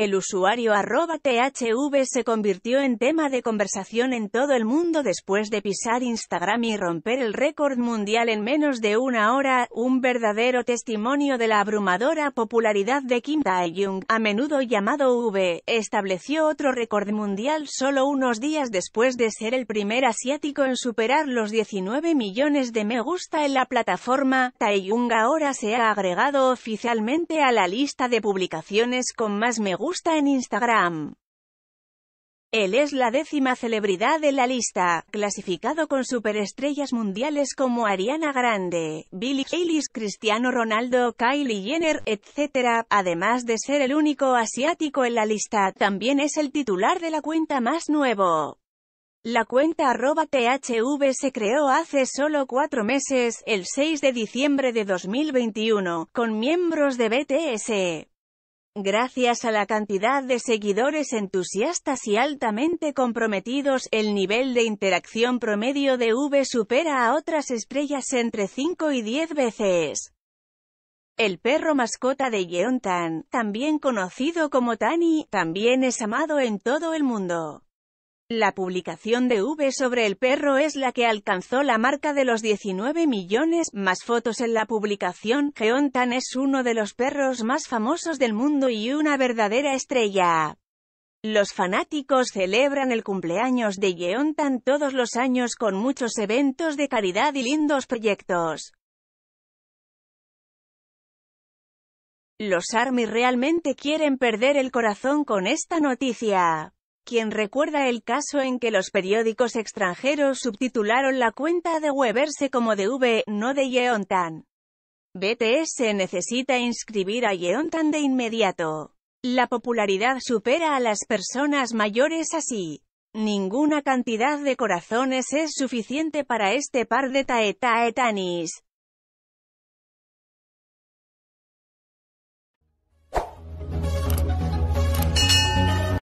El usuario arroba THV se convirtió en tema de conversación en todo el mundo después de pisar Instagram y romper el récord mundial en menos de una hora, un verdadero testimonio de la abrumadora popularidad de Kim Tae-jung, a menudo llamado V, estableció otro récord mundial solo unos días después de ser el primer asiático en superar los 19 millones de me gusta en la plataforma. tae ahora se ha agregado oficialmente a la lista de publicaciones con más me gusta en Instagram. Él es la décima celebridad de la lista, clasificado con superestrellas mundiales como Ariana Grande, Billie Eilish, Cristiano Ronaldo, Kylie Jenner, etc. Además de ser el único asiático en la lista, también es el titular de la cuenta más nuevo. La cuenta arroba THV se creó hace solo cuatro meses, el 6 de diciembre de 2021, con miembros de BTS. Gracias a la cantidad de seguidores entusiastas y altamente comprometidos, el nivel de interacción promedio de V supera a otras estrellas entre 5 y 10 veces. El perro mascota de Yeontan, también conocido como Tani, también es amado en todo el mundo. La publicación de V sobre el perro es la que alcanzó la marca de los 19 millones, más fotos en la publicación. Geontan es uno de los perros más famosos del mundo y una verdadera estrella. Los fanáticos celebran el cumpleaños de Geontan todos los años con muchos eventos de caridad y lindos proyectos. Los ARMY realmente quieren perder el corazón con esta noticia quien recuerda el caso en que los periódicos extranjeros subtitularon la cuenta de Weberse como de V, no de Yeontan. BTS necesita inscribir a Yeontan de inmediato. La popularidad supera a las personas mayores así. Ninguna cantidad de corazones es suficiente para este par de taetaetanis.